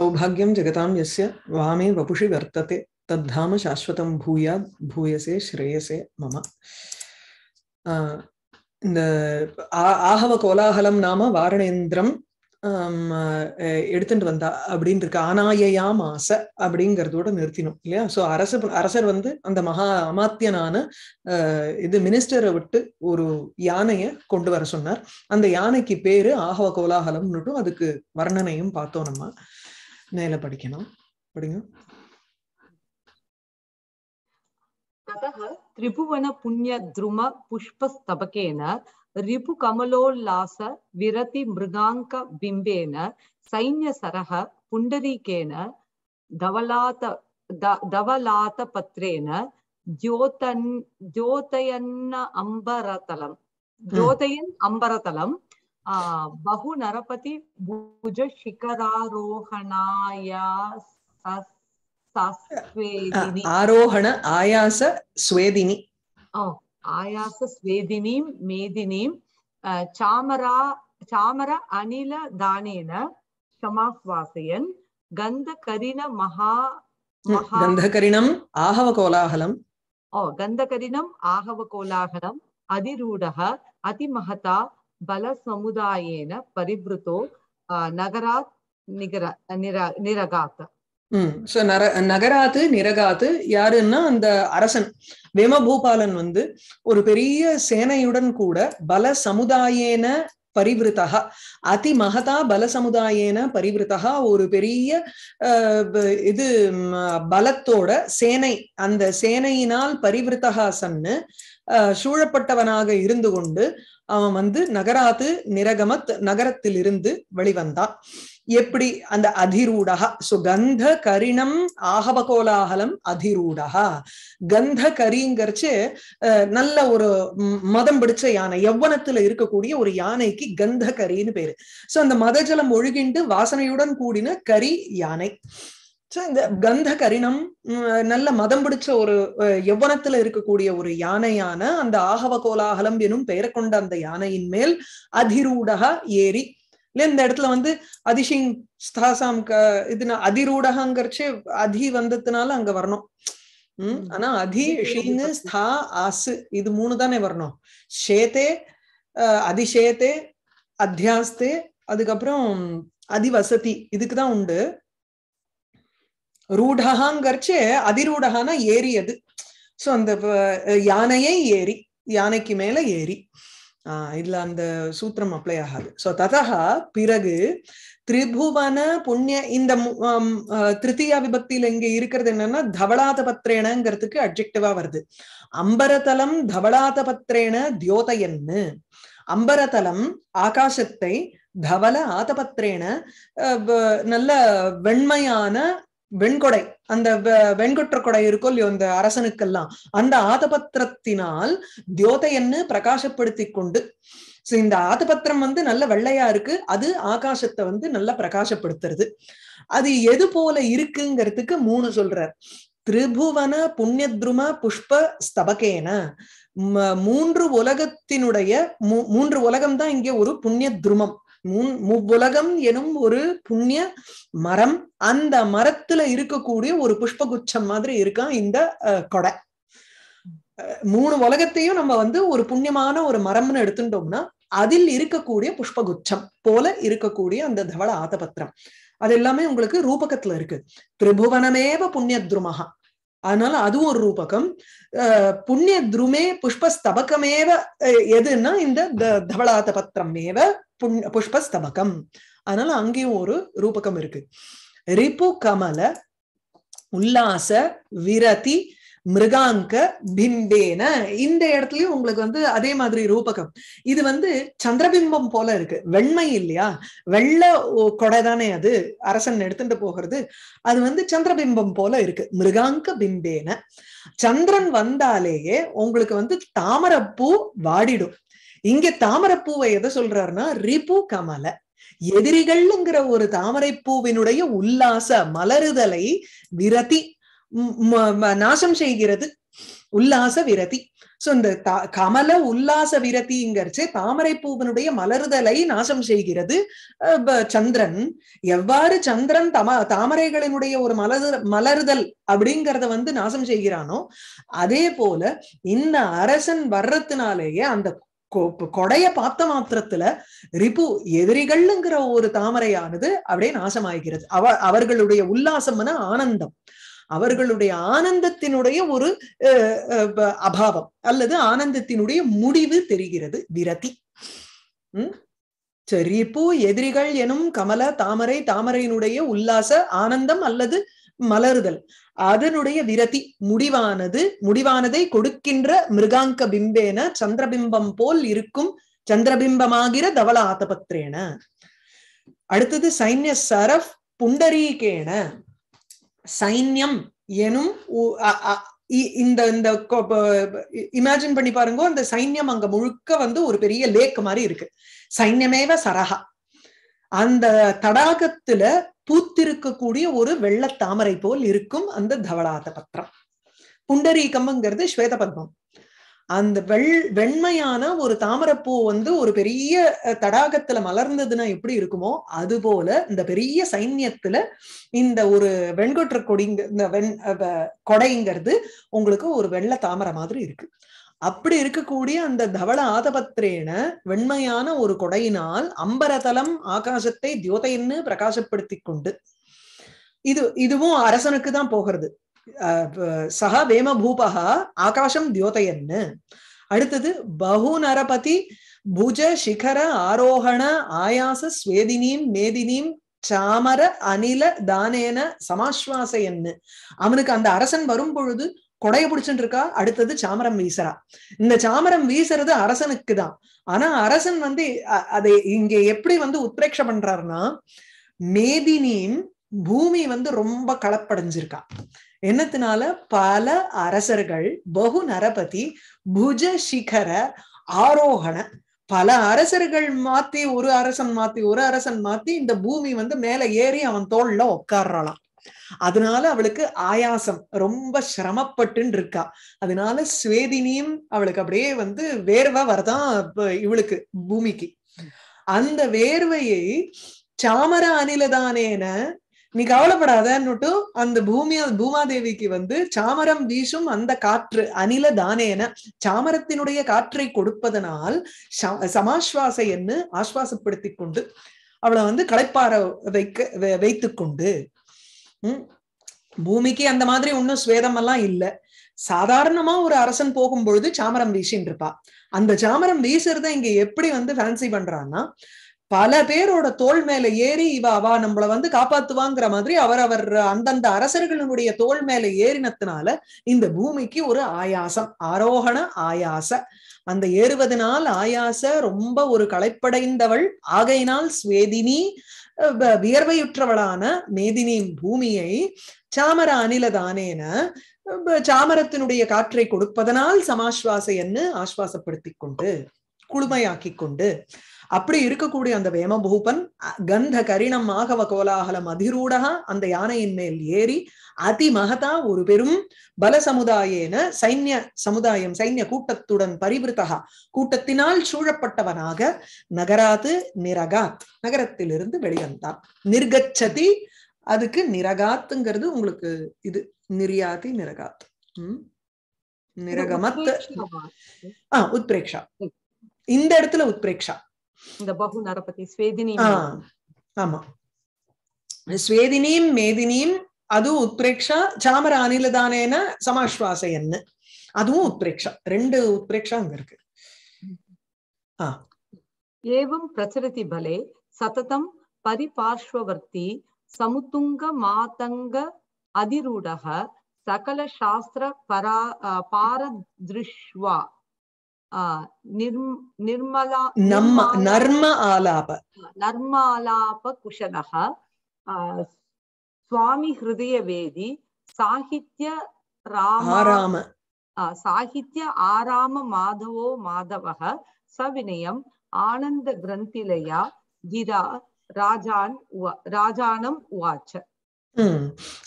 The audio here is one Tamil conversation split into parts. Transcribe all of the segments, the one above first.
சௌபாகியம் ஜெகதாம் எஸ்ய வாமே வபுஷி வர்த்ததே தத்தாம சாஸ்வதம் பூயா பூயசே ஸ்ரேயசே மம இந்த ஆகவ கோலாகலம் நாம வாரணேந்திரம் எடுத்துட்டு வந்தா அப்படின்னு இருக்கு ஆனாயாம் மாச அப்படிங்கிறதோட நிறுத்தினோம் இல்லையா சோ அரசு அரசர் வந்து அந்த மகா அமாத்தியனான இது மினிஸ்டரை விட்டு ஒரு யானையை கொண்டு வர சொன்னார் அந்த யானைக்கு பேரு ஆகவ கோலாகலம்னுட்டும் அதுக்கு வர்ணனையும் பார்த்தோம் நம்ம மேல படிக்கணும் படிங்க ततः त्रिभुवनपुण्यद्रुम पुष्पस्तबकेन रिपुकमलोल्लास विरतिमृगाङ्कबिम्बेन सैन्यसरः पुण्डरीकेन धवलात धवलातपत्रेण द्योतन् ज्योतयन्न अम्बरतलं द्योतयन् अम्बरतलम् बहु नरपति भुज शिखरारोहणाय आरोहण आयास स्वेदिनी आयास स्वेदिनीं मेदिनीं चामरा चामर अनिल दानेन क्षमाश्वासयन् गन्धकरिण महा गन्धकरिणम् आहवकोलाहलम् ओ गन्धकरिणम् आहवकोलाहलम् अधिरूढः अतिमहता பலசமுதாயேன பரிபிருத்தோ நகராத் நிகர நிர நிரகாத்த சோ நர நகராத்து நிரகாத்து யாருன்னா அந்த அரசன் வேமபூபாலன் வந்து ஒரு பெரிய சேனையுடன் கூட பல சமுதாயேன பரிவிருத்தா அதி மகதா பல சமுதாயேன பரிவிருத்தா ஒரு பெரிய இது பலத்தோட சேனை அந்த சேனையினால் பரிவிருத்தகா சன்னு சூழப்பட்டவனாக இருந்து கொண்டு அவன் வந்து நகராது நிரகமத் நகரத்தில் இருந்து வெளிவந்தான் எப்படி அந்த அதிரூடகா சோ கந்த கரிணம் கோலாகலம் அதிரூடகா கந்த கரிங்கிறச்சு நல்ல ஒரு மதம் பிடிச்ச யானை எவ்வனத்துல இருக்கக்கூடிய ஒரு யானைக்கு கந்த கரின்னு பேரு சோ அந்த மதஜலம் ஒழுகிண்டு வாசனையுடன் கூடின கரி யானை சோ இந்த கந்த கரிணம் நல்ல மதம் பிடிச்ச ஒரு எவ்வனத்துல இருக்கக்கூடிய ஒரு யானையான அந்த ஆகவ கோலாகலம் எனும் பெயரை கொண்ட அந்த யானையின் மேல் அதிரூடக ஏரி இல்ல இந்த இடத்துல வந்து அதிசிங் ஸ்தாசாம் க இதுனா அதிரூடகங்கிறச்சு அதி வந்ததுனால அங்க வரணும் உம் ஆனா அதி ஷீனு ஸ்தா ஆசு இது மூணு தானே வரணும் ஷேத்தே அதிஷேத்தே அத்தியாஸ்தே அதுக்கப்புறம் அதிவசதி இதுக்குதான் உண்டு ரூடகாங்கிறச்சு அதிரூடகானா அது ஸோ அந்த யானையை ஏறி யானைக்கு மேல ஏறி ஆஹ் இதுல அந்த சூத்திரம் அப்ளை ஆகாது ஸோ ததா பிறகு திரிபுவன புண்ணிய இந்த திருத்தியா விபக்தியில இங்க இருக்கிறது என்னன்னா தவளாத பத்திரேனங்கிறதுக்கு அப்ஜெக்டிவா வருது அம்பரதலம் தவளாத பத்திரேன தியோதயன்னு அம்பரதலம் ஆகாசத்தை தவள ஆதபத்திரேன நல்ல வெண்மையான வெண்கொடை அந்த வெண்கொற்ற கொடை இருக்கோ இல்லையோ அந்த அரசனுக்கெல்லாம் அந்த ஆதபத்திரத்தினால் தியோதையன்னு பிரகாசப்படுத்தி கொண்டு சோ இந்த ஆதபத்திரம் வந்து நல்ல வெள்ளையா இருக்கு அது ஆகாசத்தை வந்து நல்லா பிரகாசப்படுத்துறது அது எது போல இருக்குங்கிறதுக்கு மூணு சொல்றார் திரிபுவன புண்ணியத்ரும புஷ்ப ஸ்தபகேன மூன்று உலகத்தினுடைய மூன்று உலகம் தான் இங்கே ஒரு புண்ணிய துருமம் முவ்வுலகம் எனும் ஒரு புண்ணிய மரம் அந்த மரத்துல இருக்கக்கூடிய ஒரு புஷ்பகுச்சம் மாதிரி இருக்கான் இந்த கொடை மூணு உலகத்தையும் நம்ம வந்து ஒரு புண்ணியமான ஒரு மரம்னு எடுத்துட்டோம்னா அதில் இருக்கக்கூடிய புஷ்பகுச்சம் போல இருக்கக்கூடிய அந்த தவள ஆத்தபத்திரம் அது எல்லாமே உங்களுக்கு ரூபகத்துல இருக்கு திரிபுவனமேவ புண்ணிய துருமகா அதனால அதுவும் ஒரு ரூபகம் புண்ணிய துருமே புஷ்பஸ்தபகமேவ எதுன்னா இந்த தவளாத்த பத்திரம் மேவ புண் புஷ்பஸ்தபகம் அதனால அங்கேயும் ஒரு ரூபகம் இருக்கு ரிப்பு கமல உல்லாச விரதி மிருகாங்க பிம்பேன இந்த இடத்துலயும் உங்களுக்கு வந்து அதே மாதிரி ரூபகம் இது வந்து சந்திரபிம்பம் போல இருக்கு வெண்மை இல்லையா வெள்ள கொடை தானே அது அரசன் எடுத்துட்டு போகிறது அது வந்து சந்திரபிம்பம் போல இருக்கு மிருகாங்க பிம்பேன சந்திரன் வந்தாலேயே உங்களுக்கு வந்து தாமரப்பூ வாடிடும் இங்க தாமரப்பூவை எதை சொல்றாருன்னா ரிபு கமல எதிரிகள்ங்கிற ஒரு தாமரைப்பூவினுடைய உல்லாச மலருதலை விரதி நாசம் செய்கிறது உல்லாச விரதி சோ இந்த கமல உல்லாச விரதிங்கிறச்சு தாமரை மலருதலை நாசம் செய்கிறது சந்திரன் எவ்வாறு சந்திரன் தமா தாமரைகளினுடைய ஒரு மலர் மலருதல் அப்படிங்கறத வந்து நாசம் செய்கிறானோ அதே போல இந்த அரசன் வர்றதுனாலேயே அந்த கொடைய பார்த்த மாத்திரத்துல ரிப்பு எதிரிகள்ங்கிற ஒரு தாமரையானது அப்படியே நாசமாகிறது அவ அவர்களுடைய உல்லாசம் ஆனந்தம் அவர்களுடைய ஆனந்தத்தினுடைய ஒரு அபாவம் அல்லது ஆனந்தத்தினுடைய முடிவு தெரிகிறது விரதி உம் ரிபு எதிரிகள் எனும் கமல தாமரை தாமரையினுடைய உல்லாச ஆனந்தம் அல்லது மலருதல் அதனுடைய விரதி முடிவானது முடிவானதை கொடுக்கின்ற மிருகாங்க பிம்பேன சந்திரபிம்பம் போல் இருக்கும் சந்திரபிம்பமாகிற தவள ஆத்தபத்திரேன அடுத்தது சைன்ய சரஃப் புண்டரீகேன சைன்யம் எனும் இந்த இந்த இமேஜின் பண்ணி பாருங்க அந்த சைன்யம் அங்க முழுக்க வந்து ஒரு பெரிய லேக் மாதிரி இருக்கு சைன்யமேவ சரஹா அந்த தடாகத்துல பூத்திருக்கக்கூடிய ஒரு வெள்ள தாமரை போல் இருக்கும் அந்த தவளாத பத்திரம் புண்டரீகம்ங்கிறது ஸ்வேத பத்மம் அந்த வெள் வெண்மையான ஒரு தாமரப்பூ வந்து ஒரு பெரிய தடாகத்துல மலர்ந்ததுன்னா எப்படி இருக்குமோ அது போல இந்த பெரிய சைன்யத்துல இந்த ஒரு வெண்கொற்ற கொடிங்க இந்த வெண் கொடைங்கிறது உங்களுக்கு ஒரு வெள்ள தாமரை மாதிரி இருக்கு அப்படி இருக்கக்கூடிய அந்த தவள ஆதபத்திரேன வெண்மையான ஒரு கொடையினால் அம்பரதலம் ஆகாசத்தை தியோதைன்னு பிரகாசப்படுத்தி கொண்டு இது இதுவும் அரசனுக்கு தான் போகிறது சக வேம பூபகா ஆகாசம் தியோதையன்னு அடுத்தது பகு நரபதி புஜ சிகர ஆரோகண ஆயாச ஸ்வேதினீம் மேதினீம் சாமர அனில தானேன சமாஸ்வாசையன்னு அவனுக்கு அந்த அரசன் வரும் பொழுது கொடைய பிடிச்சுட்டு இருக்கா அடுத்தது சாமரம் வீசுறா இந்த சாமரம் வீசுறது அரசனுக்கு தான் ஆனா அரசன் வந்து அதை இங்க எப்படி வந்து உத்ரேட்ச பண்றாருன்னா மேதினியும் பூமி வந்து ரொம்ப களப்படைஞ்சிருக்கா என்னத்தினால பல அரசர்கள் பகு நரபதி புஜ சிகர ஆரோகண பல அரசர்கள் மாத்தி ஒரு அரசன் மாத்தி ஒரு அரசன் மாத்தி இந்த பூமி வந்து மேல ஏறி அவன் தோல்ல உட்கார்றலாம் அதனால அவளுக்கு ஆயாசம் ரொம்ப சிரமப்பட்டுன்னு இருக்கா அதனால சுவேதினியும் அவளுக்கு அப்படியே வந்து வேர்வை வரதான் இவளுக்கு பூமிக்கு அந்த வேர்வையை சாமர தானேன நீ கவலைப்படாதன்னு அந்த பூமியா பூமாதேவிக்கு வந்து சாமரம் வீசும் அந்த காற்று அணில தானேன சாமரத்தினுடைய காற்றை கொடுப்பதனால் சமாஸ்வாச என்று ஆஸ்வாசப்படுத்தி கொண்டு அவளை வந்து களைப்பார வைக்க வைத்துக்கொண்டு கொண்டு பூமிக்கு அந்த மாதிரி ஒன்னும் ஸ்வேதம் எல்லாம் இல்ல சாதாரணமா ஒரு அரசன் போகும் பொழுது சாமரம் வீசின்னு இருப்பா அந்த சாமரம் வீசுறத இங்க எப்படி வந்து ஃபேன்சி பண்றான்னா பல பேரோட தோல் மேல ஏறி இவ அவ நம்மள வந்து காப்பாத்துவாங்கிற மாதிரி அவர் அவர் அந்தந்த அரசர்களுடைய தோல் மேல ஏறினத்துனால இந்த பூமிக்கு ஒரு ஆயாசம் ஆரோகண ஆயாச அந்த ஏறுவதனால் ஆயாச ரொம்ப ஒரு களைப்படைந்தவள் ஆகையினால் ஸ்வேதினி வியர்வையுற்றவளான மேதினியின் பூமியை சாமர அனிலதானேன சாமரத்தினுடைய காற்றை கொடுப்பதனால் சமாஸ்வாசையன்னு ஆஸ்வாசப்படுத்திக் கொண்டு குளுமையாக்கி கொண்டு அப்படி இருக்கக்கூடிய அந்த வேமபூபன் கந்த கரிணம் ஆகவ கோலாகலம் அதிரூடகா அந்த யானையின் மேல் ஏறி அதி மகதா ஒரு பெரும் பல சமுதாயேன சைன்ய சமுதாயம் சைன்ய கூட்டத்துடன் பரிவிருத்தகா கூட்டத்தினால் சூழப்பட்டவனாக நகராது நிரகாத் நகரத்திலிருந்து வெளிவந்தான் நிர்கச்சதி அதுக்கு நிரகாத்துங்கிறது உங்களுக்கு இது நிரியாதி நிரகாத் உம் நிரகமத் ஆஹ் உத்பிரேக்ஷா இந்த இடத்துல உத்பிரேக்ஷா இந்த பகு நரபதி ஸ்வேதினி ஆமா ஸ்வேதினீம் மேதினீம் அதுவும் உத்ரேக்ஷா சாமர அனிலதானேன என்ன அதுவும் உத்ரேக்ஷா ரெண்டு உத்ரேக்ஷா அங்க இருக்கு ஏவம் பிரச்சரதி பலே சததம் பரிபார்ஷ்வர்த்தி சமுத்துங்க மாதங்க அதிரூடக சகல சாஸ்திர பரா பாரதிருஷ்வா निर्मला नर्म नर्म आलाप नर्मालापकुशलः स्वामी हृदयवेदी साहित्य राम साहित्य आराम माधवो माधवः सविनयम् आनन्दग्रन्थिलया गिरा राजान् राजानम् उवाच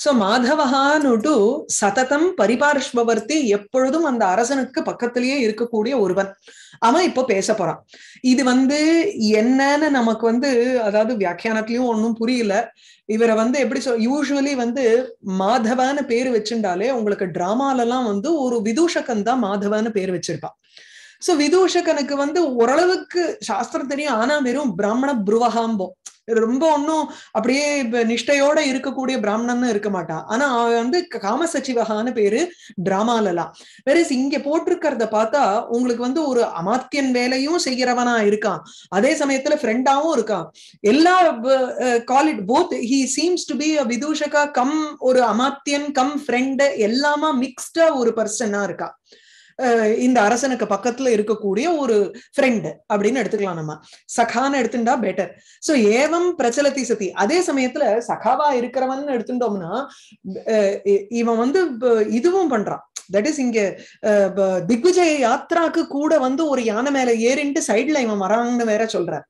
சோ மாதவஹானுடு சததம் பரிபார்ஷ்வவர்த்தி எப்பொழுதும் அந்த அரசனுக்கு பக்கத்திலேயே இருக்கக்கூடிய ஒருவன் அவன் இப்ப பேச போறான் இது வந்து என்னன்னு நமக்கு வந்து அதாவது வியாக்கியானத்திலயும் ஒன்னும் புரியல இவரை வந்து எப்படி சொல் யூஸ்வலி வந்து மாதவான்னு பேர் வச்சுட்டாலே உங்களுக்கு டிராமால எல்லாம் வந்து ஒரு விதூஷகன் தான் மாதவான்னு பேர் வச்சிருப்பான் சோ விதூஷகனுக்கு வந்து ஓரளவுக்கு சாஸ்திரம் தெரியும் ஆனா வெறும் பிராமண புருவகாம்போம் ரொம்ப ஒன்றும் அப்படியே நிஷ்டையோட இருக்கக்கூடிய பிராமணன்னு இருக்க மாட்டான் ஆனா அவன் வந்து காம சச்சிவகான்னு பேரு டிராமாலலாம் வேற இங்க போட்டிருக்கிறத பார்த்தா உங்களுக்கு வந்து ஒரு அமாத்தியன் வேலையும் செய்கிறவனா இருக்கான் அதே சமயத்துல ஃப்ரெண்டாவும் இருக்கான் எல்லா call it both he seems to be விதூஷகா கம் ஒரு அமாத்தியன் கம் ஃப்ரெண்ட் எல்லாமா மிக்ஸ்டா ஒரு பர்சனா இருக்கான் இந்த அரசனுக்கு பக்கத்துல இருக்கக்கூடிய ஒரு ஃப்ரெண்டு அப்படின்னு எடுத்துக்கலாம் நம்ம சகான்னு எடுத்துட்டா பெட்டர் சோ ஏவம் பிரச்சலத்தி சதி அதே சமயத்துல சகாவா இருக்கிறவன் எடுத்துட்டோம்னா இவன் வந்து இதுவும் பண்றான் தட் இஸ் இங்க திக்விஜய யாத்ராக்கு கூட வந்து ஒரு யானை மேல ஏறிண்டு சைட்ல இவன் வராங்கன்னு வேற சொல்றான்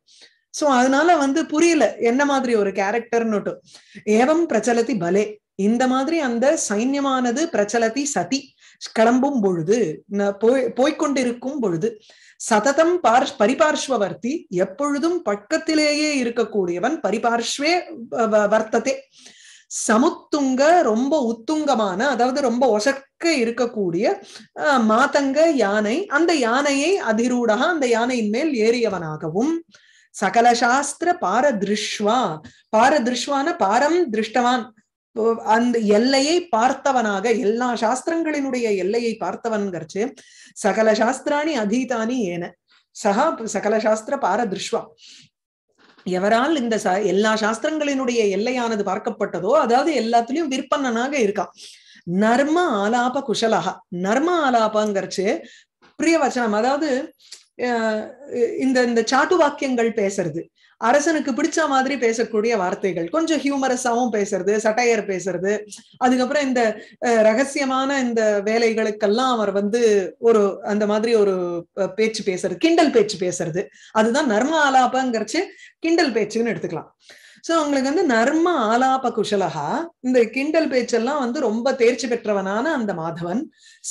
சோ அதனால வந்து புரியல என்ன மாதிரி ஒரு கேரக்டர்னுட்டு ஏவம் பிரச்சலதி பலே இந்த மாதிரி அந்த சைன்யமானது பிரச்சலதி சதி கிளம்பும் பொழுது போய்கொண்டிருக்கும் பொழுது சததம் பார் பரிபார்ஷ்வவர்த்தி எப்பொழுதும் பக்கத்திலேயே இருக்கக்கூடியவன் பரிபார்ஷ்வே வர்த்ததே சமுத்துங்க ரொம்ப உத்துங்கமான அதாவது ரொம்ப ஒசக்க இருக்கக்கூடிய மாதங்க யானை அந்த யானையை அதிரூடாக அந்த யானையின் மேல் ஏறியவனாகவும் சகல சாஸ்திர பாரதிருஷ்வா பாரதிருஷ்வான பாரம் திருஷ்டவான் அந்த எல்லையை பார்த்தவனாக எல்லா சாஸ்திரங்களினுடைய எல்லையை பார்த்தவன்கிறச்சு சகல சாஸ்திராணி அதீதானி ஏன சகா சகல சாஸ்திர பாரதிருஷ்வா எவரால் இந்த எல்லா சாஸ்திரங்களினுடைய எல்லையானது பார்க்கப்பட்டதோ அதாவது எல்லாத்துலயும் விற்பனனாக இருக்கான் நர்ம ஆலாப குஷலகா நர்ம ஆலாபங்கிறச்சு பிரியவச்சனம் அதாவது இந்த இந்த சாட்டு வாக்கியங்கள் பேசுறது அரசனுக்கு பிடிச்ச மாதிரி பேசக்கூடிய வார்த்தைகள் கொஞ்சம் ஹியூமரஸாவும் பேசுறது சட்டையர் பேசுறது அதுக்கப்புறம் இந்த ரகசியமான இந்த வேலைகளுக்கெல்லாம் அவர் வந்து ஒரு அந்த மாதிரி ஒரு பேச்சு பேசுறது கிண்டல் பேச்சு பேசுறது அதுதான் நர்ம ஆலாபங்கிறச்சு கிண்டல் பேச்சுன்னு எடுத்துக்கலாம் சோ அவங்களுக்கு வந்து நர்ம ஆலாப குஷலகா இந்த கிண்டல் பேச்செல்லாம் வந்து ரொம்ப தேர்ச்சி பெற்றவனான அந்த மாதவன்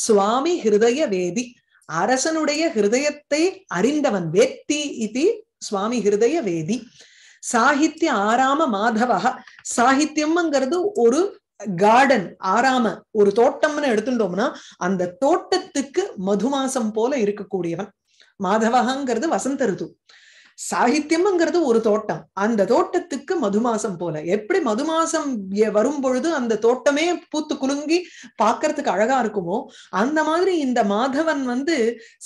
சுவாமி ஹிருதய வேதி அரசனுடைய ஹிருதயத்தை அறிந்தவன் வேத்தி இது சுவாமி ஹிருதய வேதி சாகித்ய ஆராம மாதவா சாகித்யம்ங்கிறது ஒரு கார்டன் ஆராம ஒரு தோட்டம்னு எடுத்துட்டோம்னா அந்த தோட்டத்துக்கு மதுமாசம் போல இருக்கக்கூடியவன் மாதவகாங்கிறது வசந்த ரிது சாகித்யம்ங்கிறது ஒரு தோட்டம் அந்த தோட்டத்துக்கு மதுமாசம் போல எப்படி மதுமாசம் வரும் பொழுது அந்த தோட்டமே பூத்து குலுங்கி பாக்குறதுக்கு அழகா இருக்குமோ அந்த மாதிரி இந்த மாதவன் வந்து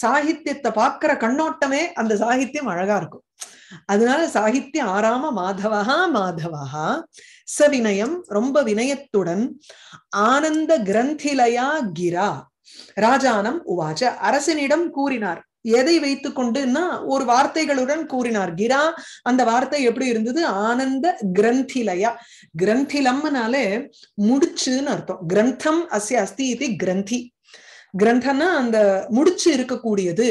சாகித்யத்தை பாக்குற கண்ணோட்டமே அந்த சாகித்யம் அழகா இருக்கும் அதனால சாகித்ய ஆறாம மாதவஹா மாதவஹா ச வினயம் ரொம்ப வினயத்துடன் ஆனந்த கிரந்திலயா கிரா ராஜானம் உவாச்ச அரசனிடம் கூறினார் எதை வைத்து கொண்டுன்னா ஒரு வார்த்தைகளுடன் கூறினார் கிரா அந்த வார்த்தை எப்படி இருந்தது ஆனந்த கிரந்திலயா கிரந்திலம்னாலே முடிச்சுன்னு அர்த்தம் கிரந்தம் அசி அஸ்தி இது கிரந்தி கிரந்தனா அந்த முடிச்சு இருக்கக்கூடியது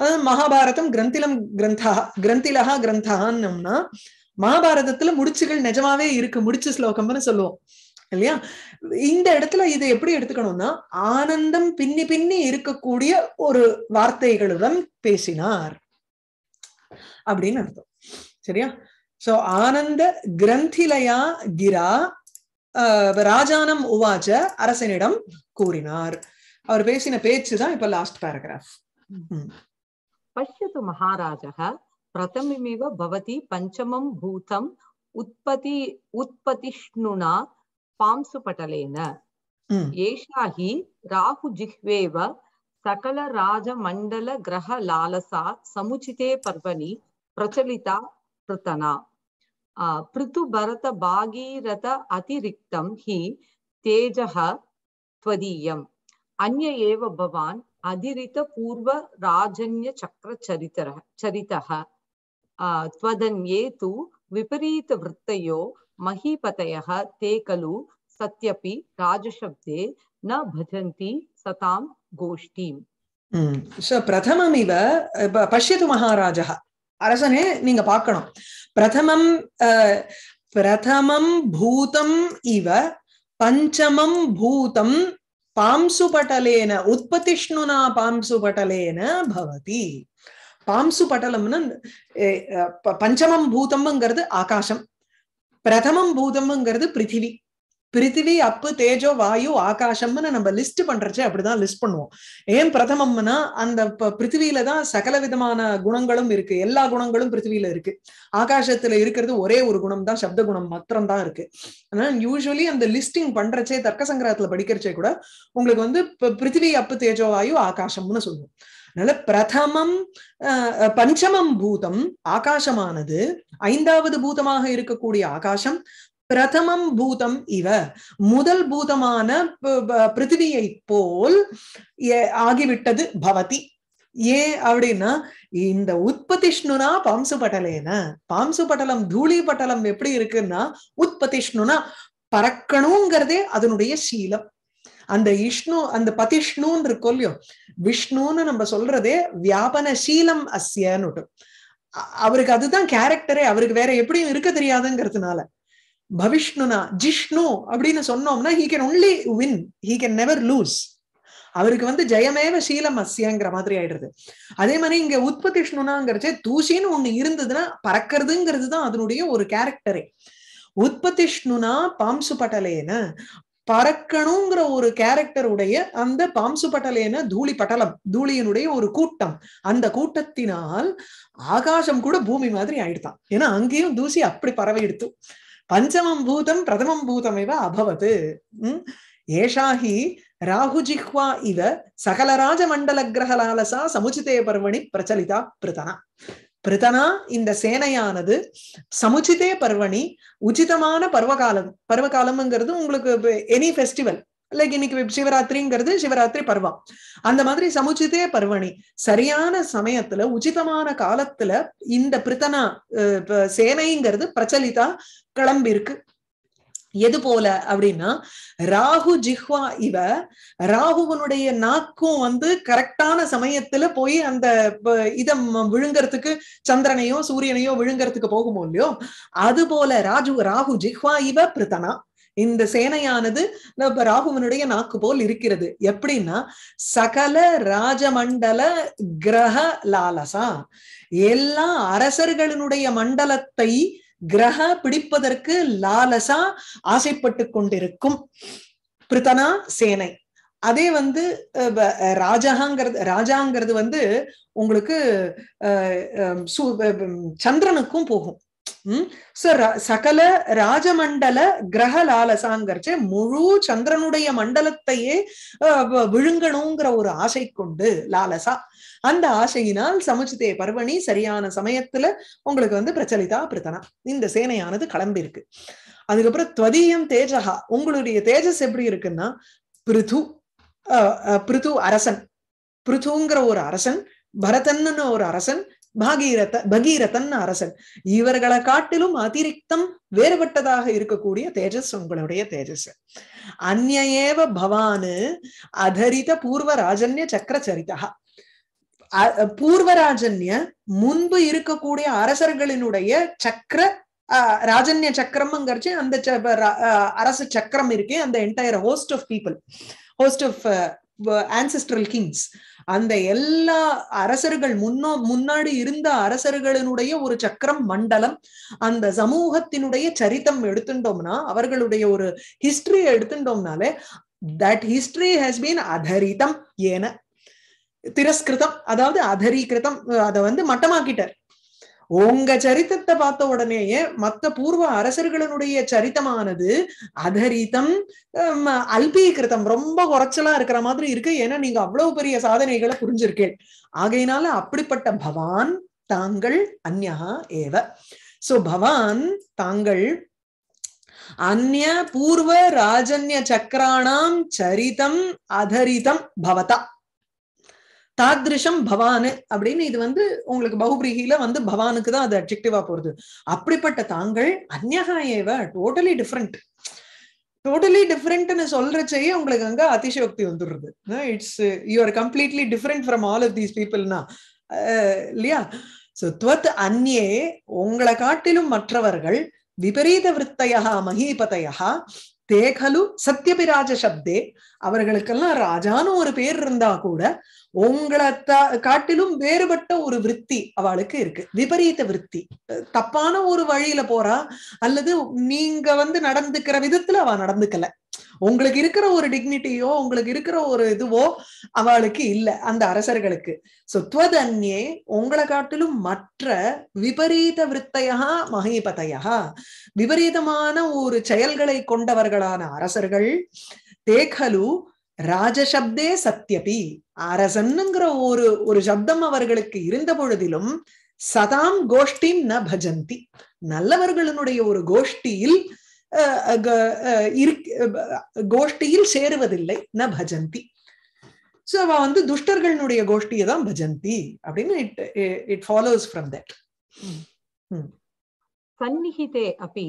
அதாவது மகாபாரதம் கிரந்திலம் கிரந்தா கிரந்திலகா கிரந்தான்னம்னா மகாபாரதத்துல முடிச்சுகள் நிஜமாவே இருக்கு முடிச்சு ஸ்லோகம்னு சொல்லுவோம் இல்லையா இந்த இடத்துல இதை எப்படி எடுத்துக்கணும்னா ஆனந்தம் பின்னி பின்னி இருக்கக்கூடிய ஒரு வார்த்தைகளுடன் பேசினார் அப்படின்னு அர்த்தம் சரியா சோ ஆனந்த கிரந்திலயா கிரா ராஜானம் உவாச்ச அரசனிடம் கூறினார் அவர் பேசின பேச்சு தான் இப்ப லாஸ்ட் பேராகிராஃப் பஷ்யது மகாராஜா பிரதமமிவ பவதி பஞ்சமம் பூதம் உற்பத்தி உற்பத்திஷ்ணுனா पांसुपटलेन एषा हि राहुजिह्वेव सकलराजमण्डलग्रहलालसा समुचिते पर्वणि प्रचलिता पृतना पृथुभरतभागीरथ अतिरिक्तं हि तेजः त्वदीयम् अन्य एव भवान् अधिरितपूर्वराजन्यचक्रचरितः चरितः त्वदन्ये तु विपरीतवृत्तयो महीपतयः ते खलु सत्यपि राजशब्दे न भजन्ति सतां गोष्ठीम् ஸோ பிரதமமிவ பஷ்யது மகாராஜா அரசனே நீங்க பார்க்கணும் பிரதமம் பிரதமம் பூதம் இவ பஞ்சமம் பூதம் பாம்சுபட்டலேன உற்பத்திஷ்ணுனா பாம்சுபட்டலேன பவதி பாம்சுபட்டலம்னு பஞ்சமம் பூதம்ங்கிறது ஆகாசம் பிரதமம் பூதம்ங்கிறது பிருத்திவி பிருத்திவி அப்பு தேஜோ வாயு ஆகாசம்னு நம்ம லிஸ்ட் பண்றச்சு அப்படிதான் லிஸ்ட் பண்ணுவோம் ஏன் பிரதமம்னா அந்த பிருத்திவியில தான் சகல விதமான குணங்களும் இருக்கு எல்லா குணங்களும் பிருத்திவியில இருக்கு ஆகாசத்துல இருக்கிறது ஒரே ஒரு குணம் தான் சப்த குணம் மாத்திரம் தான் இருக்கு ஆனா யூஸ்வலி அந்த லிஸ்டிங் பண்றச்சே தர்க்க சங்கரத்துல படிக்கிறச்சே கூட உங்களுக்கு வந்து பிருத்திவி அப்பு தேஜோ வாயு ஆகாசம்னு சொல்லுவோம் அதனால பிரதமம் பஞ்சமம் பூதம் ஆகாசமானது ஐந்தாவது பூதமாக இருக்கக்கூடிய ஆகாசம் பிரதமம் பூதம் இவ முதல் பூதமான பிருத்திவியை போல் ஆகிவிட்டது பவதி ஏன் அப்படின்னா இந்த உற்பத்திஷ்ணுனா பாம்சு பட்டலேன பாம்சு பட்டலம் தூளி பட்டலம் எப்படி இருக்குன்னா உற்பத்திஷ்ணுனா பறக்கணுங்கிறதே அதனுடைய சீலம் அந்த இஷ்ணு அந்த பதிஷ்ணுன்னு இருக்கோ இல்லையோ விஷ்ணுன்னு நம்ம சொல்றதே வியாபன சீலம் அஸ்யன்னுட்டு அவருக்கு அதுதான் கேரக்டரே அவருக்கு வேற எப்படியும் இருக்க தெரியாதுங்கிறதுனால பவிஷ்ணுனா ஜிஷ்ணு அப்படின்னு சொன்னோம்னா he can only win he can never lose அவருக்கு வந்து ஜெயமேவ சீலம் அஸ்யங்கிற மாதிரி ஆயிடுறது அதே மாதிரி இங்க உற்பத்திஷ்ணுனாங்கிறச்சே தூசின்னு ஒண்ணு இருந்ததுன்னா பறக்கிறதுங்கிறது தான் அதனுடைய ஒரு கேரக்டரே உற்பத்திஷ்ணுனா பாம்சு பட்டலேன்னு பறக்கணுங்கிற ஒரு கேரக்டர் உடைய அந்த பாம்சு பட்டலேன தூளி பட்டலம் தூளியினுடைய ஒரு கூட்டம் அந்த கூட்டத்தினால் ஆகாசம் கூட பூமி மாதிரி ஆயிடுதான் ஏன்னா அங்கேயும் தூசி அப்படி பறவை எடுத்து பஞ்சமம் பூதம் பிரதமம் பூதம் இவ அபவது உம் ஏஷாஹி ராகுஜிஹ்வா இவ சகலராஜ மண்டல கிரகலாலசா சமுச்சிதே பர்வணி பிரச்சலிதா பிரதனா பிரதனா இந்த சேனையானது சமுச்சிதே பர்வணி உச்சிதமான பருவகாலம் பருவகாலம்ங்கிறது உங்களுக்கு எனி ஃபெஸ்டிவல் லைக் இன்னைக்கு சிவராத்திரிங்கிறது சிவராத்திரி பருவம் அந்த மாதிரி சமுச்சிதே பர்வணி சரியான சமயத்துல உச்சிதமான காலத்துல இந்த பிரித்தனா சேனைங்கிறது பிரச்சலிதா கிளம்பி இருக்கு எது போல அப்படின்னா ராகு ஜிஹ்வா இவ ராகுவனுடைய நாக்கும் வந்து கரெக்டான சமயத்துல போய் அந்த இத விழுங்கறதுக்கு சந்திரனையோ சூரியனையோ விழுங்கறதுக்கு போகுமோ இல்லையோ அது போல ராஜு ராகு ஜிஹ்வா இவ பிரித்தனா இந்த சேனையானது ராகுவனுடைய நாக்கு போல் இருக்கிறது எப்படின்னா சகல ராஜமண்டல கிரக லாலசா எல்லா அரசர்களினுடைய மண்டலத்தை கிரக பிடிப்பதற்கு லாலசா ஆசைப்பட்டு கொண்டிருக்கும் பிரிதனா சேனை அதே வந்து ராஜாங்கிறது ராஜாங்கிறது வந்து உங்களுக்கு சந்திரனுக்கும் போகும் சகல ராஜமண்டல கிரக லாலசாங்கிறச்சே முழு சந்திரனுடைய மண்டலத்தையே விழுங்கணுங்கிற ஒரு ஆசை கொண்டு லாலசா அந்த ஆசையினால் சமுச்சிதே பர்வணி சரியான சமயத்துல உங்களுக்கு வந்து பிரச்சலிதா பிரதனா இந்த சேனையானது இருக்கு அதுக்கப்புறம் துவதீயம் தேஜகா உங்களுடைய தேஜஸ் எப்படி இருக்குன்னா பிருது பிருது அரசன் பிருதுங்கிற ஒரு அரசன் பரதன்னு ஒரு அரசன் பாகீரத பகீரதன் அரசன் இவர்களை காட்டிலும் அதிரிக்தம் வேறுபட்டதாக இருக்கக்கூடிய தேஜஸ் உங்களுடைய தேஜஸ் அந்நேவ பவானு அதரித பூர்வ ராஜன்ய சக்கர சரிதகா பூர்வராஜன்ய முன்பு இருக்கக்கூடிய அரசர்களினுடைய சக்கர ராஜன்ய சக்கரம்ங்கிறச்சு அந்த அரச சக்கரம் இருக்கு அந்த entire host of people host of ancestral kings அந்த எல்லா அரசர்கள் முன்னோ முன்னாடி இருந்த அரசர்களினுடைய ஒரு சக்கரம் மண்டலம் அந்த சமூகத்தினுடைய சரித்தம் எடுத்துட்டோம்னா அவர்களுடைய ஒரு ஹிஸ்டரி எடுத்துட்டோம்னாலே தட் ஹிஸ்டரி ஹஸ் பீன் அதரிதம் ஏன திரஸ்கிருதம் அதாவது அதரீகிருதம் அதை வந்து மட்டமாக்கிட்டார் உங்க சரித்திரத்தை பார்த்த உடனேயே மத்த பூர்வ அரசர்களுடைய சரித்தமானது அதரீதம் அல்பீகிருத்தம் ரொம்ப குறைச்சலா இருக்கிற மாதிரி இருக்கு ஏன்னா நீங்க அவ்வளவு பெரிய சாதனைகளை புரிஞ்சிருக்கேன் ஆகையினால அப்படிப்பட்ட பவான் தாங்கள் அந்யா ஏவ சோ பவான் தாங்கள் அந்ய பூர்வ ராஜன்ய சக்கராணாம் சரிதம் அதரிதம் பவதா தாத்ரிஷம் பவானு அப்படின்னு இது வந்து உங்களுக்கு பகுபிரீகில வந்து பவானுக்கு தான் அது அப்ஜெக்டிவா போறது அப்படிப்பட்ட தாங்கள் அந்நகா டோட்டலி டிஃப்ரெண்ட் டோட்டலி டிஃப்ரெண்ட்னு சொல்றச்சே உங்களுக்கு அங்க அதிசயோக்தி வந்துடுறது it's you are completely different from all of these பீப்புள்னா இல்லையா சோ துவத் அந்நே உங்களை காட்டிலும் மற்றவர்கள் விபரீத விற்த்தையா மகீபதையா தே கலு சத்யபிராஜ சப்தே அவர்களுக்கெல்லாம் ராஜான்னு ஒரு பேர் இருந்தா கூட உங்களை காட்டிலும் வேறுபட்ட ஒரு விற்பி அவளுக்கு இருக்கு விபரீத விற்பி தப்பான ஒரு வழியில போறா அல்லது நீங்க வந்து நடந்துக்கிற விதத்துல அவ நடந்துக்கல உங்களுக்கு இருக்கிற ஒரு டிக்னிட்டியோ உங்களுக்கு இருக்கிற ஒரு இதுவோ அவளுக்கு இல்ல அந்த அரசர்களுக்கு சுத்வதன்யே உங்களை காட்டிலும் மற்ற விபரீத விற்த்தையா மகிபதையா விபரீதமான ஒரு செயல்களை கொண்டவர்களான அரசர்கள் தேகலு ராஜசப்தே சத்தியபி அரசன்னுங்கிற ஒரு ஒரு சப்தம் அவர்களுக்கு இருந்த பொழுதிலும் சதாம் கோஷ்டி ந பஜந்தி நல்லவர்களினுடைய ஒரு கோஷ்டியில் கோஷ்டியில் சேருவதில்லை ந பஜந்தி ஸோ அவ வந்து துஷ்டர்களுடைய கோஷ்டியை தான் பஜந்தி அப்படின்னு it it follows from that சந்நிஹிதே அப்படி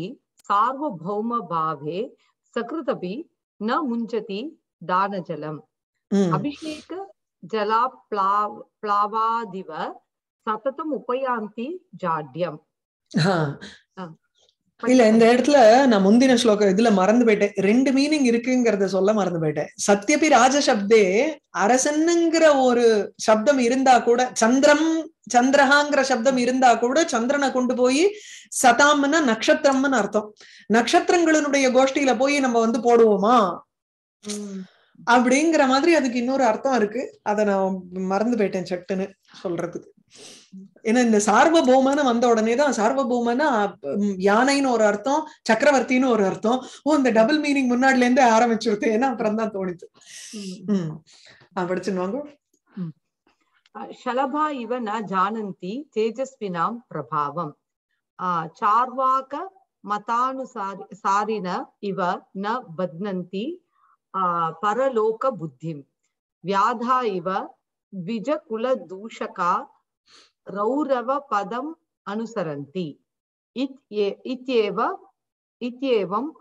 சார்வபௌம பாவே சகிருதபி ந முஞ்சதி தான ஜலம் அபிஷேக ஜலா பிளாவாதிவ சததம் உபயாந்தி ஜாட்யம் இல்ல இந்த இடத்துல நான் முந்தின ஸ்லோகம் இதுல மறந்து போயிட்டேன் ரெண்டு மீனிங் இருக்குங்கிறத சொல்ல மறந்து போயிட்டேன் சத்யபி ராஜசப்தே அரசனுங்கிற ஒரு சப்தம் இருந்தா கூட சந்திரம் சந்திரஹாங்கிற சப்தம் இருந்தா கூட சந்திரனை கொண்டு போய் சதாம்னா நட்சத்திரம்னு அர்த்தம் நக்ஷத்திரங்களினுடைய கோஷ்டியில போய் நம்ம வந்து போடுவோமா அப்படிங்கிற மாதிரி அதுக்கு இன்னொரு அர்த்தம் இருக்கு அத நான் மறந்து போயிட்டேன் சட்டுன்னு சொல்றதுக்கு ஏன்னா இந்த சார்வபௌமன்னு வந்த உடனே தான் சார்வபௌமன்னா யானைன்னு ஒரு அர்த்தம் சக்கரவர்த்தின்னு ஒரு அர்த்தம் ஓ இந்த டபுள் மீனிங் முன்னாடில இருந்து ஆரம்பிச்சிருது ஏன்னா அப்புறம் தான் தோணுது உம் ஷலபா இவ ந ஜானந்தி தேஜஸ்வினாம் பிரபாவம் சார்வாக மதானுசாரி சாரின இவ ந பத்னந்தி பரலோக புத்திம் வியாதா இவ द्विजकुलदूषका रौरव पदम् अनुसरन्ति इत्येव इत्येवम्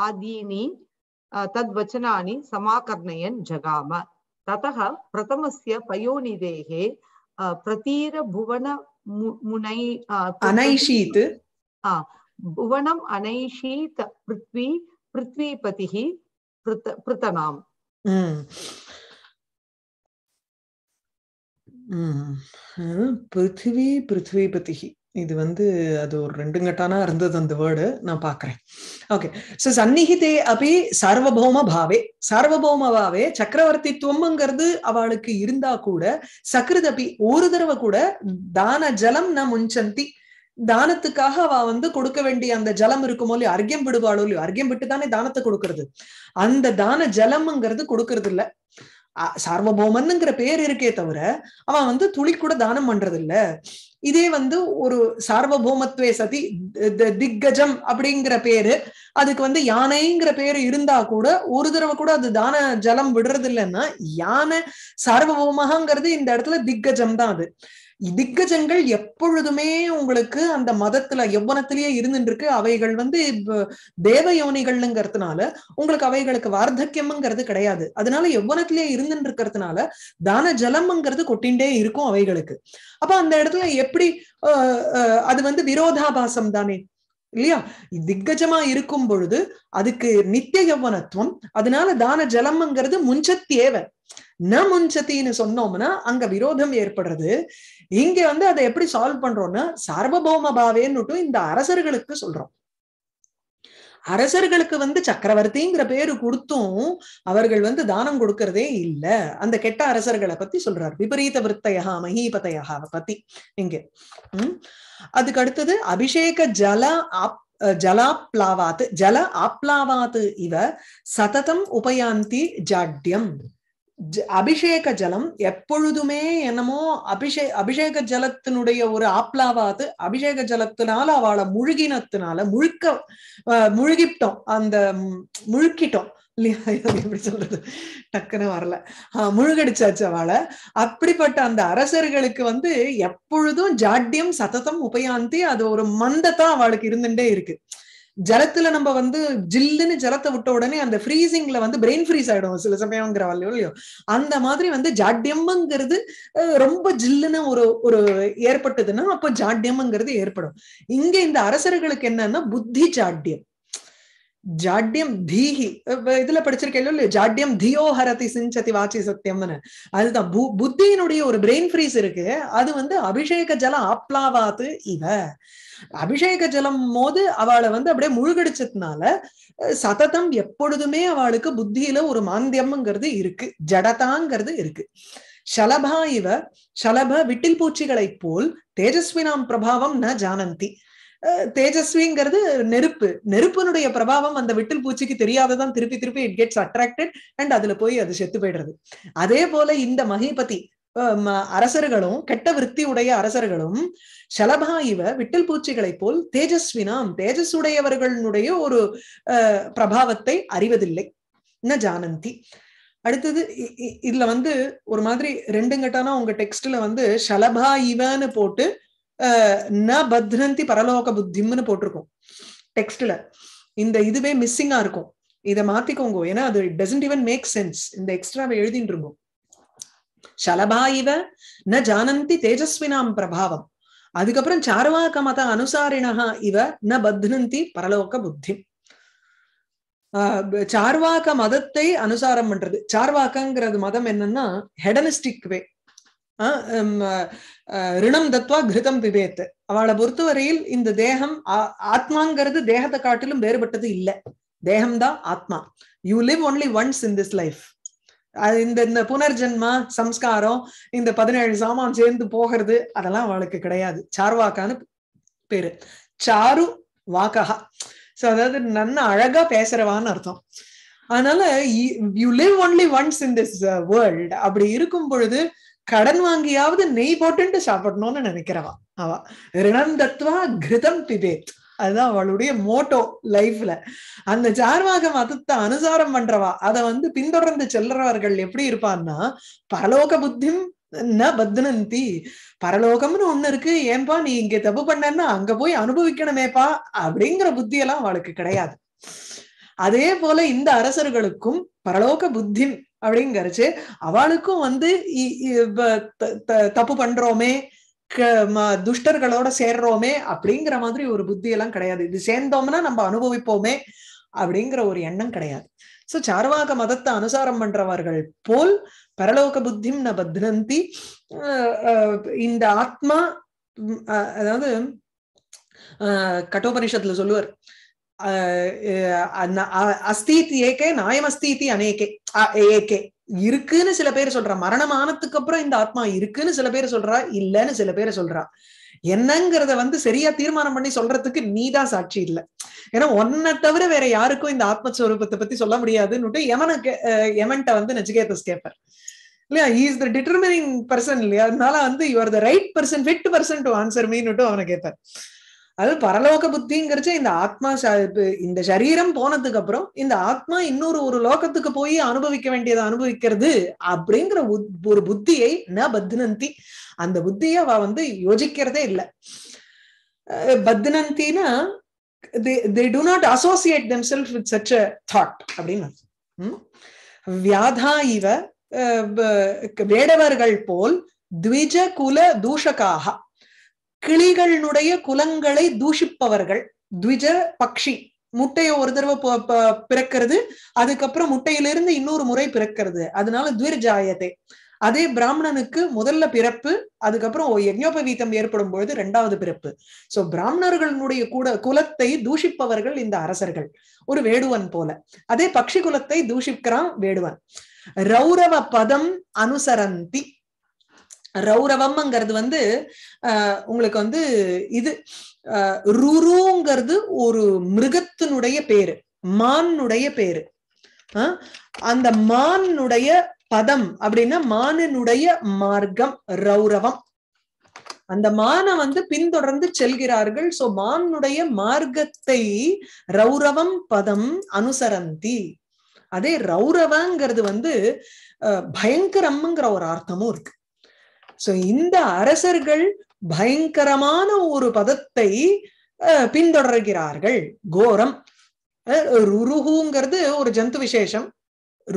आदीनि तद्वचनानि समाकर्णयन् जगाम ततः प्रथमस्य पयोनिधेः प्रतीरभुवनमुनै अनैषीत् भुवनम् अनैषीत् पृथ्वी पृथ्वीपति पृत पृतनाम् हम्म। பிருத்திவி பிருத்திவிபதிகி இது வந்து அது ஒரு ரெண்டு கட்டானா இருந்தது அந்த வேர்டு நான் பாக்குறேன் ஓகே சோ சந்நிகிதே அப்படி சார்வபௌம பாவே சார்வபௌம பாவே சக்கரவர்த்தித்துவம்ங்கிறது அவளுக்கு இருந்தா கூட சக்ருத் அப்படி ஒரு தடவை கூட தான ஜலம் ந முன்சந்தி தானத்துக்காக அவ வந்து கொடுக்க வேண்டிய அந்த ஜலம் இருக்குமோ இல்லையோ அர்க்கியம் விடுவாளோ இல்லையோ அர்க்கியம் விட்டு தானே தானத்தை கொடுக்கறது அந்த தான ஜலம்ங்கிறது கொடுக்கறது இல்லை சார்வபௌமன்ங்கிற பேர் இருக்கே தவிர அவன் வந்து துளி கூட தானம் பண்றது இல்ல இதே வந்து ஒரு சார்வபௌமத்வே சதி திக்கஜம் அப்படிங்கிற பேரு அதுக்கு வந்து யானைங்கிற பேரு இருந்தா கூட ஒரு தடவை கூட அது தான ஜலம் விடுறது இல்லைன்னா யானை சார்வபௌமகாங்கிறது இந்த இடத்துல திக்கஜம் தான் அது திக்கஜங்கள் எப்பொழுதுமே உங்களுக்கு அந்த மதத்துல எவ்வனத்திலேயே இருக்கு அவைகள் வந்து யோனிகள்ங்கிறதுனால உங்களுக்கு அவைகளுக்கு வார்த்தக்கியம்ங்கிறது கிடையாது அதனால எவ்வனத்திலேயே இருந்துட்டு இருக்கிறதுனால தான ஜலம்ங்கிறது கொட்டின்றே இருக்கும் அவைகளுக்கு அப்ப அந்த இடத்துல எப்படி அது வந்து விரோதாபாசம் தானே இல்லையா திக்கஜமா இருக்கும் பொழுது அதுக்கு நித்திய யௌவனத்துவம் அதனால தான ஜலம்ங்கிறது முஞ்சத் தேவை ந முஞ்சத்தின்னு சொன்னோம்னா அங்க விரோதம் ஏற்படுறது இங்க வந்து அதை எப்படி சால்வ் பண்றோம்னா சார்வபௌம பாவேன்னு இந்த அரசர்களுக்கு சொல்றோம் அரசர்களுக்கு வந்து சக்கரவர்த்திங்கிற பேரு கொடுத்தும் அவர்கள் வந்து தானம் கொடுக்கறதே இல்ல அந்த கெட்ட அரசர்களை பத்தி சொல்றார் விபரீத விற்த்தையா மகிபதையா பத்தி இங்க உம் அதுக்கு அடுத்தது அபிஷேக ஜல ஆப் ஜலாப்ளாவாத்து ஜல ஆப்ளாவாத்து இவ சததம் உபயாந்தி ஜாட்யம் அபிஷேக ஜலம் எப்பொழுதுமே என்னமோ அபிஷே அபிஷேக ஜலத்தினுடைய ஒரு ஆப்லாவாது அபிஷேக ஜலத்தினால அவளை முழுகினத்தினால முழுக்க முழுகிட்டோம் அந்த முழுக்கிட்டோம் இல்லையா எப்படி சொல்றது டக்குன்னு வரல ஆஹ் முழுகடிச்சாச்சு அவளை அப்படிப்பட்ட அந்த அரசர்களுக்கு வந்து எப்பொழுதும் ஜாட்டியம் சததம் உபயாந்தி அது ஒரு மந்தத்தான் அவளுக்கு இருந்துட்டே இருக்கு ஜலத்துல நம்ம வந்து ஜில்லுன்னு ஜலத்தை விட்ட உடனே அந்த ஃப்ரீசிங்ல வந்து பிரெயின் ஃப்ரீஸ் ஆயிடும் சில சமயங்கிற இல்லையோ அந்த மாதிரி வந்து ஜாட்யம்ங்கிறது ரொம்ப ஜில்லுன்னு ஒரு ஒரு ஏற்பட்டதுன்னா அப்போ ஜாட்யம்ங்கிறது ஏற்படும் இங்க இந்த அரசர்களுக்கு என்னன்னா புத்தி ஜாட்யம் ஜாட்யம் தீஹி இதுல படிச்சிருக்கேன் இல்லையோ ஜாட்யம் தியோஹரதி சிஞ்சதி வாச்சி சத்தியம் அதுதான் புத்தியினுடைய ஒரு பிரெயின் ஃப்ரீஸ் இருக்கு அது வந்து அபிஷேக ஜல ஆப்லாவாது இவ அபிஷேக ஜலம் போது அவளை வந்து அப்படியே முழுகடிச்சதுனால சததம் எப்பொழுதுமே அவளுக்கு புத்தியில ஒரு மாந்தியம்ங்கிறது இருக்கு ஜடதாங்கிறது இருக்கு ஷலபா இவ ஷலப விட்டில் பூச்சிகளைப் போல் தேஜஸ்வினாம் பிரபாவம் ந ஜானந்தி தேஜஸ்விங்கிறது நெருப்பு நெருப்பினுடைய பிரபாவம் அந்த விட்டில் பூச்சிக்கு தெரியாததான் திருப்பி திருப்பி இட் கெட்ஸ் அட்ராக்டட் அண்ட் அதுல போய் அது செத்து போயிடுறது அதே போல இந்த மகிபதி அரசர்களும் கெட்ட விற்பி உடைய அரசர்களும் ஷலபா இவ விட்டில் பூச்சிகளைப் போல் தேஜஸ்வினாம் தேஜஸ் உடையவர்களுடைய ஒரு பிரபாவத்தை அறிவதில்லை ந ஜானந்தி அடுத்தது இதுல வந்து ஒரு மாதிரி கட்டானா உங்க டெக்ஸ்ட்ல வந்து ஷலபா இவன்னு போட்டு ந பத்ரந்தி பரலோக புத்திம்னு போட்டிருக்கோம் டெக்ஸ்ட்ல இந்த இதுவே மிஸ்ஸிங்கா இருக்கும் இதை மாத்திக்கோங்க ஏன்னா அது டசன்ட் ஈவன் மேக் சென்ஸ் இந்த எக்ஸ்ட்ராவை எழுதிட்டு இருக்கோம் சலபா இவ ந ஜானந்தி தேஜஸ்வினாம் பிரபாவம் அதுக்கப்புறம் சாருவாக்க மத அனுசாரிணா இவ ந பத்னந்தி பரலோக புத்தி சார்வாக்க மதத்தை அனுசாரம் பண்றது சார்வாக்கங்கிறது மதம் என்னன்னா ஹெடனிஸ்டிக் வே ரிணம் தத்வா கிருதம் பிபேத்து அவளை பொறுத்தவரையில் இந்த தேகம் ஆத்மாங்கிறது தேகத்தை காட்டிலும் வேறுபட்டது இல்லை தேகம்தான் ஆத்மா you live only once in this life அது இந்த இந்த புனர்ஜென்மா சம்ஸ்காரம் இந்த பதினேழு சாமான் சேர்ந்து போகிறது அதெல்லாம் அவளுக்கு கிடையாது சார்வாக்கான்னு பேரு சாரு வாக்கஹா சோ அதாவது நன்ன அழகா பேசுறவான்னு அர்த்தம் அதனால you live only once in this world அப்படி இருக்கும் பொழுது கடன் வாங்கியாவது நெய் போட்டுன்ட்டு சாப்பிடணும்னு நினைக்கிறவா அவ ரிணந்தத்வா கிருதம் பிபேத் அதுதான் அவளுடைய மோட்டோ லைஃப்ல அந்த சார்வாக மதத்தை அனுசாரம் பண்றவா அதை வந்து பின்தொடர்ந்து செல்றவர்கள் எப்படி இருப்பான்னா பரலோக புத்தி பத்னந்தி பரலோகம்னு ஒண்ணு இருக்கு ஏன்பா நீ இங்க தப்பு பண்ணன்னா அங்க போய் அனுபவிக்கணுமேப்பா அப்படிங்கிற புத்தியெல்லாம் அவளுக்கு கிடையாது அதே போல இந்த அரசர்களுக்கும் பரலோக புத்தி அப்படிங்கறச்சு அவளுக்கும் வந்து தப்பு பண்றோமே துஷ்டர்களோட சேர்றோமே அப்படிங்கிற மாதிரி ஒரு புத்தி எல்லாம் கிடையாது இது சேர்ந்தோம்னா நம்ம அனுபவிப்போமே அப்படிங்கிற ஒரு எண்ணம் கிடையாது சோ சார்வாக மதத்தை அனுசாரம் பண்றவர்கள் போல் பரலோக புத்திம் ந பத்னந்தி இந்த ஆத்மா அதாவது கட்டோபனிஷத்துல சொல்லுவார் அஸ்தீத் ஏகே நாயம் அஸ்தீதி அநேகே ஏகே இருக்குன்னு சில பேர் சொல்றா மரணமானதுக்கு அப்புறம் இந்த ஆத்மா இருக்குன்னு சில பேர் சொல்றா இல்லைன்னு சில பேர் சொல்றா என்னங்கிறத வந்து சரியா தீர்மானம் பண்ணி சொல்றதுக்கு நீதான் சாட்சி இல்லை ஏன்னா ஒன்னை தவிர வேற யாருக்கும் இந்த ஆத்மஸ்வரூபத்தை பத்தி சொல்ல முடியாதுன்னுட்டு எமனை எமன்ட்ட வந்து நச்சிகேதஸ் கேப்பர் இல்லையா இஸ் த டிட்டர்மினிங் பர்சன் இல்லையா அதனால வந்து you are the right person fit person to answer மீன்னுட்டு அவனை கேட்பார் அது பரலோக புத்திங்கிறச்சு இந்த ஆத்மா இந்த சரீரம் போனதுக்கு அப்புறம் இந்த ஆத்மா இன்னொரு ஒரு லோகத்துக்கு போய் அனுபவிக்க வேண்டியதை அனுபவிக்கிறது அப்படிங்கிற ஒரு புத்தியை ந பத்னந்தி அந்த புத்திய அவ வந்து யோசிக்கிறதே இல்லை பத்னந்தினா they do not associate them self with such a thought அப்படின்னு வியாதா இவ வேடவர்கள் போல் துவிஜ குல தூஷகாக கிளிகளினுடைய குலங்களை தூஷிப்பவர்கள் த்விஜ பக்ஷி முட்டையை ஒரு தடவை பிறக்கிறது அதுக்கப்புறம் முட்டையிலிருந்து இன்னொரு முறை பிறக்கிறது அதனால ஜாயத்தை அதே பிராமணனுக்கு முதல்ல பிறப்பு அதுக்கப்புறம் யஜ்ஞோபவீதம் ஏற்படும் பொழுது இரண்டாவது பிறப்பு சோ பிராமணர்களுடைய கூட குலத்தை தூஷிப்பவர்கள் இந்த அரசர்கள் ஒரு வேடுவன் போல அதே பக்ஷி குலத்தை தூஷிக்கிறான் வேடுவன் ரௌரவ பதம் அனுசரந்தி ரௌரவம்ங்கிறது வந்து உங்களுக்கு வந்து இது ருருங்கிறது ஒரு மிருகத்தினுடைய பேரு மானுடைய பேரு அந்த மானுடைய பதம் அப்படின்னா மானினுடைய மார்க்கம் ரௌரவம் அந்த மானை வந்து பின்தொடர்ந்து செல்கிறார்கள் சோ மானுடைய மார்க்கத்தை ரௌரவம் பதம் அனுசரந்தி அதே ரௌரவங்கிறது வந்து பயங்கரம்ங்கிற ஒரு அர்த்தமும் இருக்கு சோ இந்த அரசர்கள் பயங்கரமான ஒரு பதத்தை பின்தொடர்கிறார்கள் கோரம் ருருகுங்கிறது ஒரு ஜந்து விசேஷம்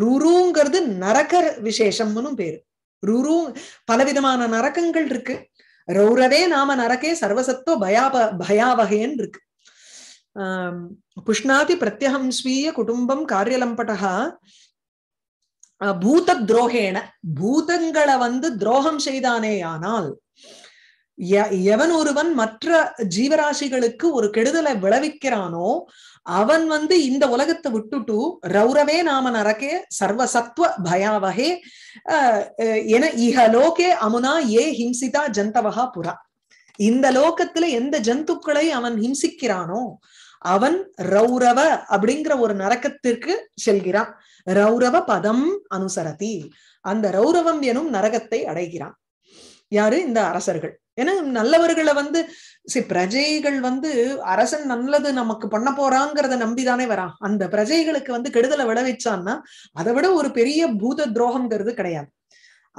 ருருங்கிறது நரக விசேஷம்னு பேரு ருரு பலவிதமான நரக்கங்கள் இருக்கு ரௌரவே நாம நரக்கே சர்வசத்துவ பயாப பயாவகேன் இருக்கு புஷ்ணாதி பிரத்யகம் ஸ்வீய குடும்பம் காரியலம்பட்டா பூத துரோகேன பூதங்களை வந்து துரோகம் செய்தானே ஆனால் எவன் ஒருவன் மற்ற ஜீவராசிகளுக்கு ஒரு கெடுதலை விளைவிக்கிறானோ அவன் வந்து இந்த உலகத்தை விட்டுட்டு ரௌரவே நாம நரக்கே சர்வசத்வ பயாவகே என இகலோகே அமுனா ஏ ஹிம்சிதா ஜந்தவகா புறா இந்த லோகத்துல எந்த ஜந்துக்களை அவன் ஹிம்சிக்கிறானோ அவன் ரௌரவ அப்படிங்கிற ஒரு நரக்கத்திற்கு செல்கிறான் ரௌரவ பதம் அனுசரதி அந்த ரௌரவம் எனும் நரகத்தை அடைகிறான் யாரு இந்த அரசர்கள் ஏன்னா நல்லவர்களை வந்து சி பிரஜைகள் வந்து அரசன் நல்லது நமக்கு பண்ண போறாங்கிறத நம்பிதானே வரான் அந்த பிரஜைகளுக்கு வந்து கெடுதலை விளைவிச்சான்னா அதை விட ஒரு பெரிய பூத துரோகம்ங்கிறது கிடையாது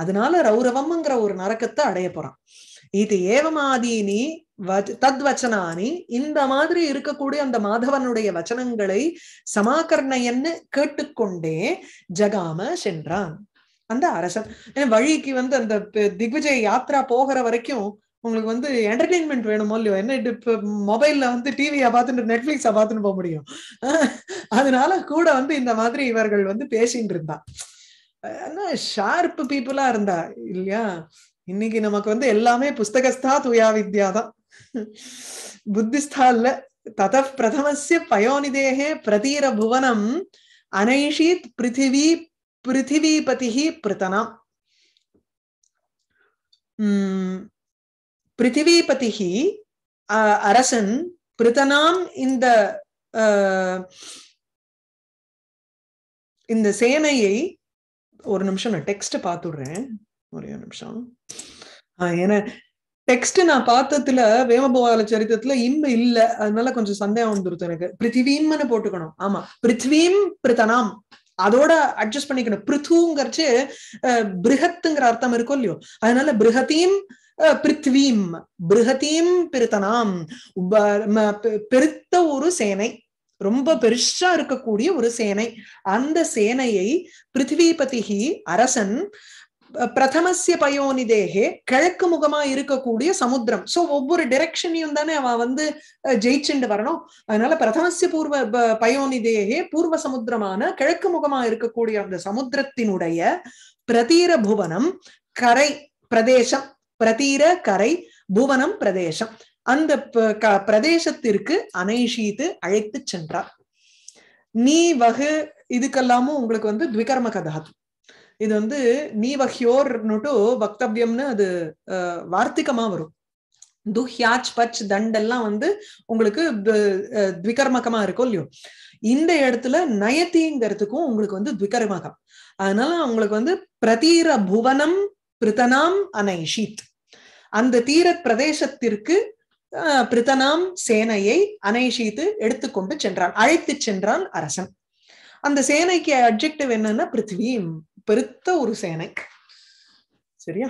அதனால ரௌரவம்ங்கிற ஒரு நரக்கத்தை அடைய போறான் இது ஏவமாதீனி தத்வச்சனானி இந்த மாதிரி இருக்கக்கூடிய அந்த மாதவனுடைய வச்சனங்களை சமாகர்ணையன்னு கேட்டுக்கொண்டே ஜகாம சென்றான் அந்த அரசன் வழிக்கு வந்து அந்த திக்விஜய யாத்ரா போகிற வரைக்கும் உங்களுக்கு வந்து என்டர்டெயின்மெண்ட் வேணுமோ இல்லையோ என்ன இப்போ மொபைல்ல வந்து டிவியை பார்த்துட்டு நெட்ஃபிளிக்ஸை பார்த்துட்டு போக முடியும் அதனால கூட வந்து இந்த மாதிரி இவர்கள் வந்து பேசிட்டு இருந்தா ஷார்ப் பீப்புளா இருந்தா இல்லையா இன்னைக்கு நமக்கு வந்து எல்லாமே புஸ்தகஸ்தா துயா வித்யா தான் புத்திஸ்தால்ல தத பிரதமசிய பயோனிதேகே பிரதீர புவனம் அனைஷீத் பிருத்திவி பிருத்திவிபதி பிரதனாம் பிருத்திவிபதி அரசன் பிரதனாம் இந்த இந்த சேனையை ஒரு நிமிஷம் நான் டெக்ஸ்ட் பார்த்துடுறேன் ஒரே நிமிஷம் ஏன்னா டெக்ஸ்ட் நான் பார்த்ததுல வேமபவால சரித்திரத்துல இன்ப இல்ல அதனால கொஞ்சம் சந்தேகம் வந்துருது எனக்கு பிருத்திவீம்னு போட்டுக்கணும் ஆமா பிருத்திவீம் பிரித்தனாம் அதோட அட்ஜஸ்ட் பண்ணிக்கணும் பிருத்துங்கிறச்சு பிருகத்துங்கிற அர்த்தம் இருக்கும் இல்லையோ அதனால பிருகத்தீம் பிருத்வீம் பிருகத்தீம் பிரித்தனாம் பெருத்த ஒரு சேனை ரொம்ப பெருசா இருக்கக்கூடிய ஒரு சேனை அந்த சேனையை பிருத்திவிபதிகி அரசன் பிரதமசிய பயோனிதேகே கிழக்கு முகமா இருக்கக்கூடிய சமுத்திரம் சோ ஒவ்வொரு டிரெக்ஷனையும் தானே அவன் வந்து ஜெயிச்சுண்டு வரணும் அதனால பிரதமசிய பூர்வ பயோனிதேகே பூர்வ சமுத்திரமான கிழக்கு முகமா இருக்கக்கூடிய அந்த சமுத்திரத்தினுடைய பிரதீர புவனம் கரை பிரதேசம் பிரதீர கரை புவனம் பிரதேசம் அந்த பிரதேசத்திற்கு அனைஷீத்து அழைத்து சென்றார் நீ வகு இதுக்கெல்லாமும் உங்களுக்கு வந்து துவிகர்ம கதாத்து இது வந்து நீவஹ்யோர்னுட்டு பக்தவியம்னு அது வார்த்திகமா வரும் துஹ்யாச் பச் தண்டெல்லாம் வந்து உங்களுக்கு துவிகர்மகமா இருக்கும் இல்லையோ இந்த இடத்துல நயத்திங்கிறதுக்கும் உங்களுக்கு வந்து த்விகர்மகம் அதனால உங்களுக்கு வந்து பிரதீர புவனம் பிரிதனாம் அனைஷித் அந்த தீர பிரதேசத்திற்கு பிரிதனாம் சேனையை அனைஷித்து எடுத்துக்கொண்டு சென்றான் அழைத்து சென்றான் அரசன் அந்த சேனைக்கு அப்ஜெக்டிவ் என்னன்னா பிருத்திவீம் பெருத்த ஒரு சேனை சரியா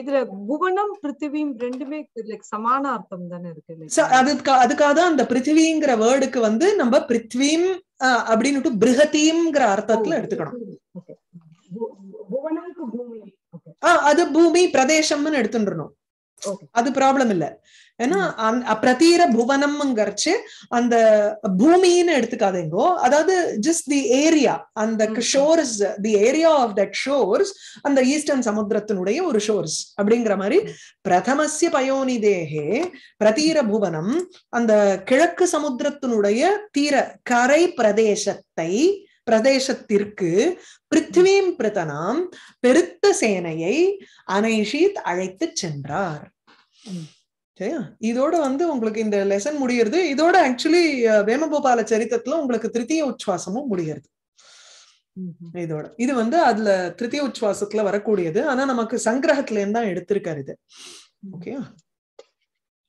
இதுல புவனம் பிருத்திவியும் ரெண்டுமே சமான அர்த்தம் தானே இருக்கு அதுக்கா அதுக்காக தான் அந்த பிருத்திவிங்கிற வேர்டுக்கு வந்து நம்ம பிருத்திவியும் அப்படின்னுட்டு பிருகதீம்ங்கிற அர்த்தத்துல எடுத்துக்கணும் அது பூமி பிரதேசம்னு எடுத்துடணும் அது ப்ராப்ளம் இல்ல ஏன்னா பிரதீர புவனம்ங்கிறச்சு அந்த பூமின்னு எடுத்துக்காதீங்கோ அதாவது ஜஸ்ட் தி ஏரியா அந்த shores the area of that shores அந்த ஈஸ்டர்ன் சமுத்திரத்தினுடைய ஒரு ஷோர்ஸ் அப்படிங்கிற மாதிரி பிரதமசிய பயோனி தேகே பிரதீர புவனம் அந்த கிழக்கு சமுத்திரத்தினுடைய தீர கரை பிரதேசத்தை பிரதேசத்திற்கு பிருத்திவீம் பிரதனாம் பெருத்த சேனையை அனைஷித் அழைத்து சென்றார் சரியா இதோட வந்து உங்களுக்கு இந்த லெசன் முடியறது இதோட ஆக்சுவலி வேமகோபால சரித்திரத்துல உங்களுக்கு திருத்திய உச்சுவாசமும் முடியறது இதோட இது வந்து அதுல திருத்திய உச்சுவாசத்துல வரக்கூடியது ஆனா நமக்கு சங்கிரகத்துல இருந்தா எடுத்திருக்காரு இது ஓகேயா